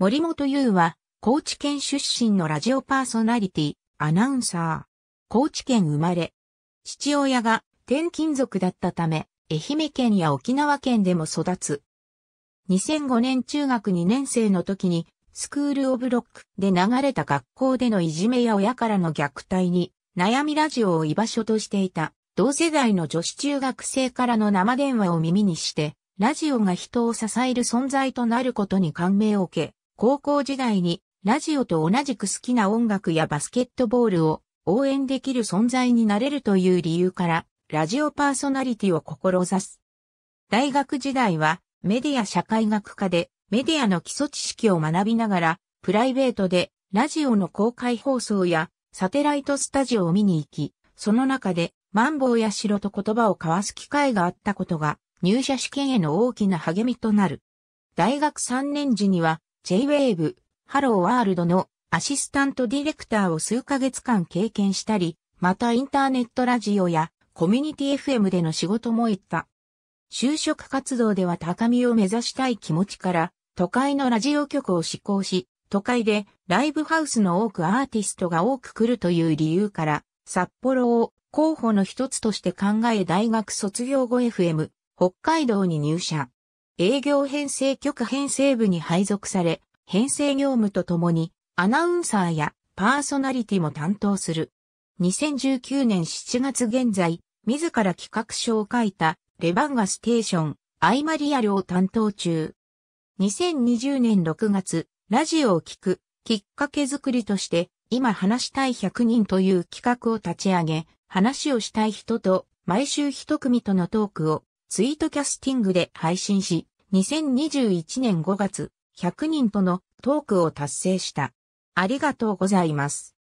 森本優は、高知県出身のラジオパーソナリティ、アナウンサー。高知県生まれ。父親が転勤族だったため、愛媛県や沖縄県でも育つ。2005年中学2年生の時に、スクールオブロックで流れた学校でのいじめや親からの虐待に、悩みラジオを居場所としていた、同世代の女子中学生からの生電話を耳にして、ラジオが人を支える存在となることに感銘を受け、高校時代にラジオと同じく好きな音楽やバスケットボールを応援できる存在になれるという理由からラジオパーソナリティを志す。大学時代はメディア社会学科でメディアの基礎知識を学びながらプライベートでラジオの公開放送やサテライトスタジオを見に行き、その中でマンボウや城と言葉を交わす機会があったことが入社試験への大きな励みとなる。大学3年時には J-Wave、ハローワールドのアシスタントディレクターを数ヶ月間経験したり、またインターネットラジオやコミュニティ FM での仕事も行った。就職活動では高みを目指したい気持ちから、都会のラジオ局を志向し、都会でライブハウスの多くアーティストが多く来るという理由から、札幌を候補の一つとして考え大学卒業後 FM、北海道に入社。営業編成局編成部に配属され、編成業務とともにアナウンサーやパーソナリティも担当する。2019年7月現在、自ら企画書を書いたレバンガステーション、アイマリアルを担当中。2020年6月、ラジオを聞くきっかけ作りとして、今話したい100人という企画を立ち上げ、話をしたい人と毎週一組とのトークをツイートキャスティングで配信し、2021年5月、100人とのトークを達成した。ありがとうございます。